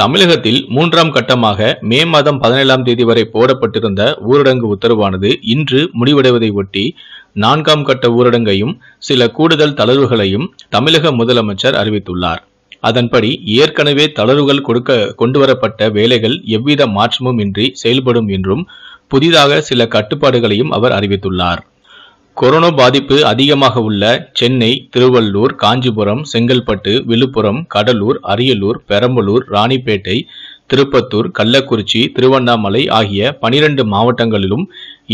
தமிழகத்தில் மூன்றாம் கட்டமாக மே மாதம் பதினேழாம் தேதி வரை போடப்பட்டிருந்த ஊரடங்கு உத்தரவானது இன்று முடிவடைவதை ஒட்டி நான்காம் கட்ட ஊரடங்கையும் சில கூடுதல் தளர்வுகளையும் தமிழக முதலமைச்சர் அறிவித்துள்ளார் அதன்படி ஏற்கனவே தளர்வுகள் கொடுக்க கொண்டுவரப்பட்ட வேலைகள் எவ்வித மாற்றமும் இன்றி செயல்படும் என்றும் புதிதாக சில கட்டுப்பாடுகளையும் அவர் அறிவித்துள்ளார் கொரோனா பாதிப்பு அதிகமாக உள்ள சென்னை திருவள்ளூர் காஞ்சிபுரம் செங்கல்பட்டு விழுப்புரம் கடலூர் அரியலூர் பெரம்பலூர் ராணிப்பேட்டை திருப்பத்தூர் கள்ளக்குறிச்சி திருவண்ணாமலை ஆகிய பனிரெண்டு மாவட்டங்களிலும்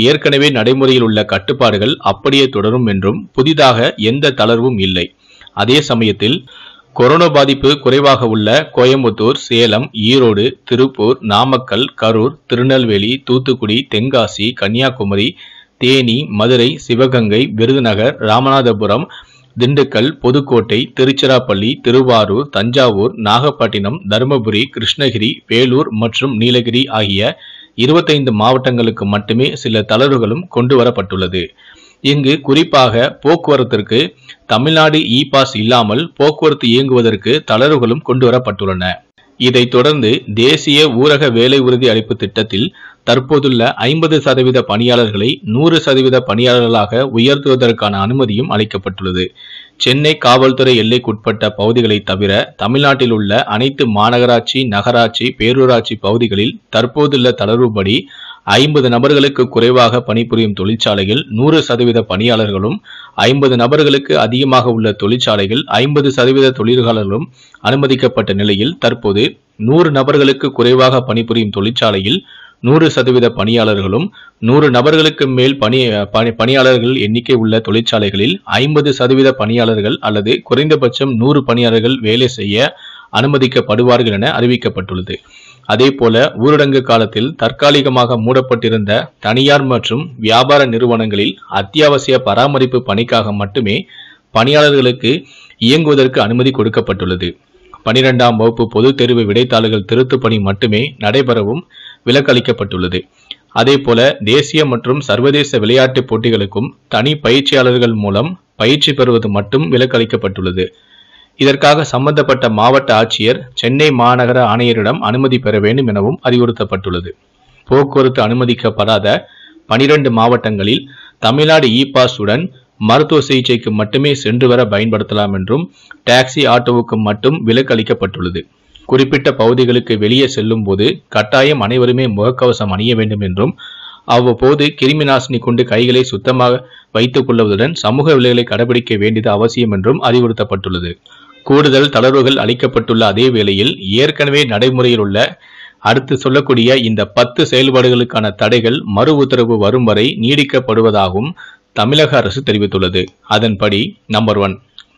ஏற்கனவே நடைமுறையில் உள்ள கட்டுப்பாடுகள் அப்படியே தொடரும் என்றும் புதிதாக எந்த தளர்வும் இல்லை அதே சமயத்தில் கொரோனா பாதிப்பு குறைவாக உள்ள கோயம்புத்தூர் சேலம் ஈரோடு திருப்பூர் நாமக்கல் கரூர் திருநெல்வேலி தூத்துக்குடி தென்காசி கன்னியாகுமரி தேனி மதுரை சிவகங்கை விருதுநகர் ராமநாதபுரம் திண்டுக்கல் புதுக்கோட்டை திருச்சிராப்பள்ளி திருவாரூர் தஞ்சாவூர் நாகப்பட்டினம் தருமபுரி கிருஷ்ணகிரி வேலூர் மற்றும் நீலகிரி ஆகிய இருபத்தைந்து மாவட்டங்களுக்கு மட்டுமே சில தளர்வுகளும் கொண்டு வரப்பட்டுள்ளது இங்கு குறிப்பாக போக்குவரத்திற்கு தமிழ்நாடு இ பாஸ் இல்லாமல் போக்குவரத்து இயங்குவதற்கு தளர்வுகளும் கொண்டு வரப்பட்டுள்ளன இதைத் தொடர்ந்து தேசிய ஊரக வேலை உறுதி அளிப்பு திட்டத்தில் தற்போதுள்ள ஐம்பது சதவீத பணியாளர்களை நூறு சதவீத பணியாளர்களாக உயர்த்துவதற்கான அனுமதியும் அளிக்கப்பட்டுள்ளது சென்னை காவல்துறை எல்லைக்குட்பட்ட பகுதிகளை தவிர தமிழ்நாட்டில் உள்ள அனைத்து மாநகராட்சி நகராட்சி பேரூராட்சி பகுதிகளில் தற்போதுள்ள தளர்வுபடி ஐம்பது நபர்களுக்கு குறைவாக பணிபுரியும் தொழிற்சாலையில் நூறு சதவீத பணியாளர்களும் ஐம்பது நபர்களுக்கு அதிகமாக உள்ள தொழிற்சாலையில் ஐம்பது சதவீத தொழிலாளர்களும் அனுமதிக்கப்பட்ட நிலையில் தற்போது நூறு நபர்களுக்கு குறைவாக பணிபுரியும் தொழிற்சாலையில் நூறு சதவீத பணியாளர்களும் நூறு நபர்களுக்கு மேல் பணி பணியாளர்கள் எண்ணிக்கை உள்ள தொழிற்சாலைகளில் ஐம்பது சதவீத பணியாளர்கள் அல்லது குறைந்தபட்சம் நூறு பணியாளர்கள் வேலை செய்ய அனுமதிக்கப்படுவார்கள் என அறிவிக்கப்பட்டுள்ளது அதேபோல ஊரடங்கு காலத்தில் தற்காலிகமாக மூடப்பட்டிருந்த தனியார் மற்றும் வியாபார நிறுவனங்களில் அத்தியாவசிய பராமரிப்பு பணிக்காக மட்டுமே பணியாளர்களுக்கு இயங்குவதற்கு அனுமதி கொடுக்கப்பட்டுள்ளது பனிரெண்டாம் வகுப்பு பொது தேர்வு விடைத்தாள்கள் திருத்து பணி மட்டுமே நடைபெறவும் விலக்களிக்கப்பட்டுள்ளது அதேபோல தேசிய மற்றும் சர்வதேச விளையாட்டு போட்டிகளுக்கும் தனி பயிற்சியாளர்கள் மூலம் பயிற்சி பெறுவது மட்டும் விலக்களிக்கப்பட்டுள்ளது இதற்காக சம்பந்தப்பட்ட மாவட்ட ஆட்சியர் சென்னை மாநகர ஆணையரிடம் அனுமதி பெற வேண்டும் எனவும் அறிவுறுத்தப்பட்டுள்ளது போக்குவரத்து அனுமதிக்கப்படாத பனிரெண்டு மாவட்டங்களில் தமிழ்நாடு இ பாஸ் உடன் மருத்துவ சிகிச்சைக்கு மட்டுமே சென்று வர பயன்படுத்தலாம் என்றும் டாக்ஸி ஆட்டோவுக்கு மட்டும் விலக்கு அளிக்கப்பட்டுள்ளது குறிப்பிட்ட பகுதிகளுக்கு வெளியே செல்லும் போது கட்டாயம் அனைவருமே முகக்கவசம் அணிய வேண்டும் என்றும் அவ்வப்போது கிருமி நாசினி கொண்டு கைகளை சுத்தமாக வைத்துக் கொள்வதுடன் சமூக விலைகளை கடைபிடிக்க வேண்டியது அவசியம் என்றும் அறிவுறுத்தப்பட்டுள்ளது கூடுதல் தளர்வுகள் அளிக்கப்பட்டுள்ள அதே வேளையில் ஏற்கனவே நடைமுறையில் உள்ள அடுத்து சொல்லக்கூடிய இந்த பத்து செயல்பாடுகளுக்கான தடைகள் மறு உத்தரவு வரும் வரை நீடிக்கப்படுவதாகவும் தமிழக அரசு தெரிவித்துள்ளது அதன்படி நம்பர் ஒன்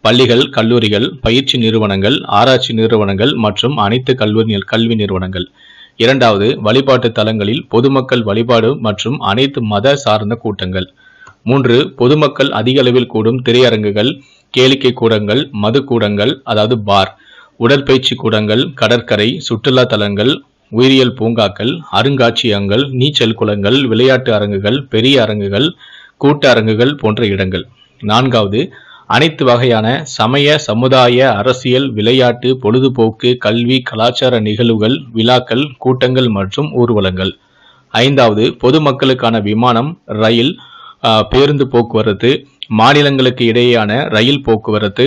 பள்ளிகள் கல்லூரிகள் பயிற்சி நிறுவனங்கள் ஆராய்ச்சி நிறுவனங்கள் மற்றும் அனைத்து கல்லூரி கல்வி நிறுவனங்கள் இரண்டாவது வழிபாட்டு தலங்களில் பொதுமக்கள் வழிபாடு மற்றும் அனைத்து மத சார்ந்த கூட்டங்கள் மூன்று பொதுமக்கள் அதிக அளவில் கூடும் திரையரங்குகள் கேளிக்கை கூடங்கள் மது கூடங்கள் அதாவது பார் உடற்பயிற்சி கூடங்கள் கடற்கரை சுற்றுலா தலங்கள் உயிரியல் பூங்காக்கள் அருங்காட்சியகங்கள் நீச்சல் குளங்கள் விளையாட்டு அரங்குகள் பெரிய அரங்குகள் கூட்ட அரங்குகள் போன்ற இடங்கள் நான்காவது அனைத்து வகையான சமய சமுதாய அரசியல் விளையாட்டு பொழுதுபோக்கு கல்வி கலாச்சார நிகழ்வுகள் விழாக்கள் கூட்டங்கள் மற்றும் ஊர்வலங்கள் ஐந்தாவது பொதுமக்களுக்கான விமானம் ரயில் பேருந்து போக்குவரத்து மாநிலங்களுக்கு இடையேயான ரயில் போக்குவரத்து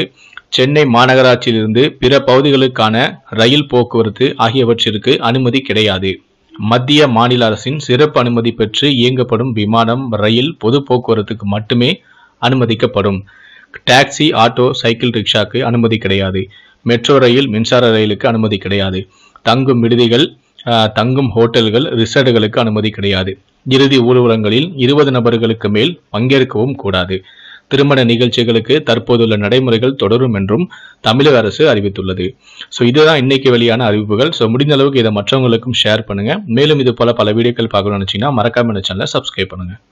சென்னை மாநகராட்சியிலிருந்து பிற பகுதிகளுக்கான ரயில் போக்குவரத்து ஆகியவற்றிற்கு அனுமதி கிடையாது மத்திய மாநில அரசின் சிறப்பு அனுமதி பெற்று இயங்கப்படும் விமானம் ரயில் பொது போக்குவரத்துக்கு மட்டுமே அனுமதிக்கப்படும் டாக்ஸி ஆட்டோ சைக்கிள் ரிக்ஷாக்கு அனுமதி கிடையாது மெட்ரோ ரயில் மின்சார ரயிலுக்கு அனுமதி கிடையாது தங்கும் விடுதிகள் தங்கும் ஹோட்டல்கள் ரிசார்ட்டுகளுக்கு அனுமதி கிடையாது இறுதி ஊர்வலங்களில் இருபது நபர்களுக்கு மேல் பங்கேற்கவும் கூடாது திருமண நிகழ்ச்சிகளுக்கு தற்போதுள்ள நடைமுறைகள் தொடரும் என்றும் தமிழக அரசு அறிவித்துள்ளது ஸோ இதுதான் இன்னைக்கு வெளியான அறிவிப்புகள் ஸோ முடிந்த அளவுக்கு இதை மற்றவங்களுக்கும் ஷேர் பண்ணுங்க மேலும் இது போல பல வீடியோக்கள் பார்க்கணும்னு நினச்சிங்கன்னா மறக்காம இந்த சேனலை சப்ஸ்கிரைப் பண்ணுங்கள்